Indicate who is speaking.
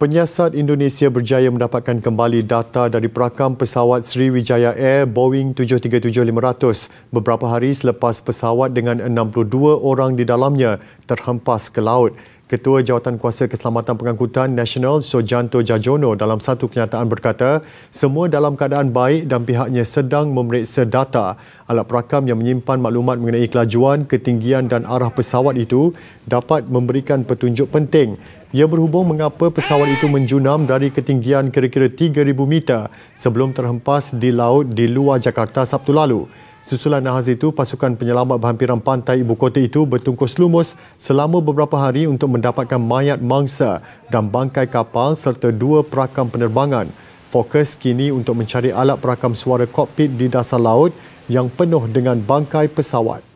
Speaker 1: Penyiasat Indonesia berjaya mendapatkan kembali data dari perakam pesawat Sriwijaya Air Boeing 737-500 beberapa hari selepas pesawat dengan 62 orang di dalamnya terhempas ke laut. Ketua Jawatan Kuasa Keselamatan Pengangkutan Nasional Sojanto Jajono dalam satu kenyataan berkata, semua dalam keadaan baik dan pihaknya sedang memeriksa data alat perakam yang menyimpan maklumat mengenai kelajuan, ketinggian dan arah pesawat itu dapat memberikan petunjuk penting. Ia berhubung mengapa pesawat itu menjunam dari ketinggian kira-kira 3000 meter sebelum terhempas di laut di luar Jakarta Sabtu lalu. Susulan nahas itu, pasukan penyelamat berhampiran pantai ibu kota itu bertungkus lumus selama beberapa hari untuk mendapatkan mayat mangsa dan bangkai kapal serta dua perakam penerbangan. Fokus kini untuk mencari alat perakam suara kokpit di dasar laut yang penuh dengan bangkai pesawat.